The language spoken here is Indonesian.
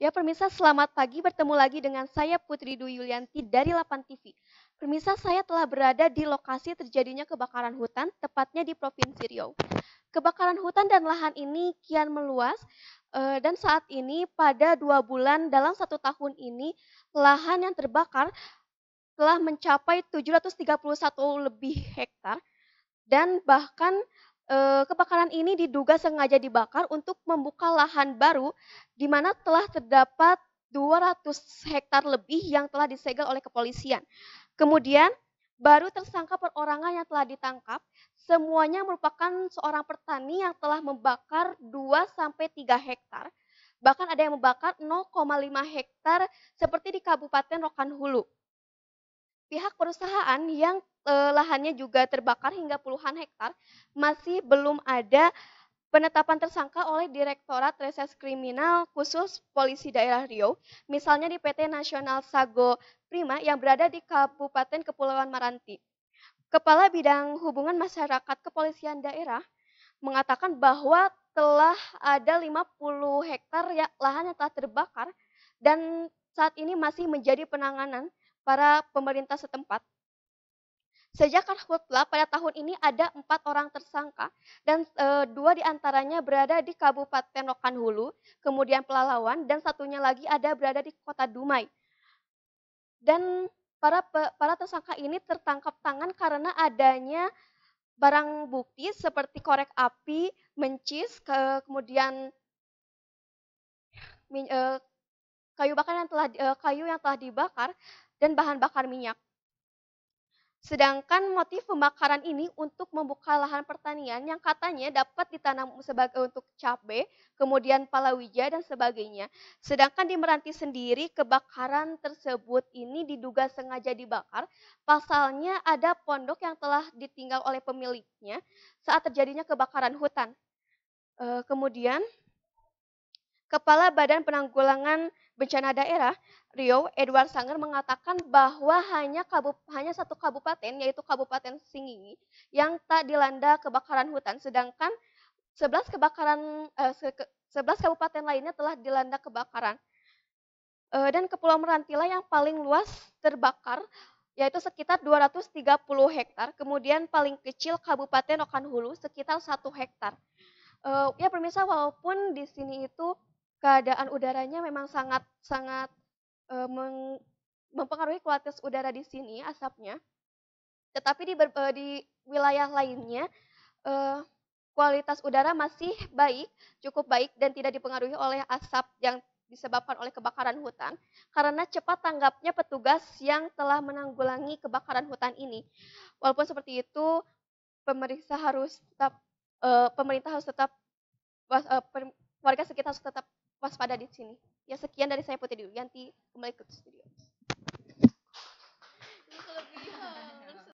Ya pemirsa, selamat pagi bertemu lagi dengan saya Putri Dwi Yulianti dari 8 TV. Pemirsa, saya telah berada di lokasi terjadinya kebakaran hutan, tepatnya di Provinsi Riau. Kebakaran hutan dan lahan ini kian meluas eh, dan saat ini pada dua bulan dalam satu tahun ini lahan yang terbakar telah mencapai 731 lebih hektar dan bahkan Eh, kebakaran ini diduga sengaja dibakar untuk membuka lahan baru di mana telah terdapat 200 hektar lebih yang telah disegel oleh kepolisian. Kemudian baru tersangka perorangan yang telah ditangkap semuanya merupakan seorang petani yang telah membakar 2 sampai 3 hektar. Bahkan ada yang membakar 0,5 hektar seperti di Kabupaten Rokan Hulu pihak perusahaan yang eh, lahannya juga terbakar hingga puluhan hektar masih belum ada penetapan tersangka oleh Direktorat Reses Kriminal Khusus Polisi Daerah Rio misalnya di PT Nasional Sago Prima yang berada di Kabupaten Kepulauan Maranti. Kepala Bidang Hubungan Masyarakat Kepolisian Daerah mengatakan bahwa telah ada 50 hektar ya, lahan yang telah terbakar dan saat ini masih menjadi penanganan para pemerintah setempat. Sejak karhutla pada tahun ini ada empat orang tersangka dan e, dua diantaranya berada di Kabupaten Rokan Hulu, kemudian Pelalawan dan satunya lagi ada berada di Kota Dumai. Dan para para tersangka ini tertangkap tangan karena adanya barang bukti seperti korek api, mencis, ke, kemudian min, e, kayu bakar yang telah e, kayu yang telah dibakar dan bahan bakar minyak. Sedangkan motif pembakaran ini untuk membuka lahan pertanian yang katanya dapat ditanam sebagai untuk cabe, kemudian palawija dan sebagainya. Sedangkan di Meranti sendiri kebakaran tersebut ini diduga sengaja dibakar. Pasalnya ada pondok yang telah ditinggal oleh pemiliknya saat terjadinya kebakaran hutan. Eh, kemudian Kepala Badan Penanggulangan Bencana Daerah Rio Edward Sanger mengatakan bahwa hanya kabup, hanya satu kabupaten yaitu Kabupaten Singingi yang tak dilanda kebakaran hutan sedangkan 11 kebakaran eh, 11 kabupaten lainnya telah dilanda kebakaran. Eh, dan Kepulauan Merantila yang paling luas terbakar yaitu sekitar 230 hektar, kemudian paling kecil Kabupaten Okan Hulu sekitar 1 hektar. Uh, ya pemirsa walaupun di sini itu keadaan udaranya memang sangat sangat e, meng, mempengaruhi kualitas udara di sini asapnya. Tetapi di e, di wilayah lainnya e, kualitas udara masih baik, cukup baik dan tidak dipengaruhi oleh asap yang disebabkan oleh kebakaran hutan karena cepat tanggapnya petugas yang telah menanggulangi kebakaran hutan ini. Walaupun seperti itu, pemeriksa harus tetap e, pemerintah harus tetap e, warga sekitar harus tetap waspada di sini. Ya sekian dari saya Putri Dewi Yanti, kembali ke studio.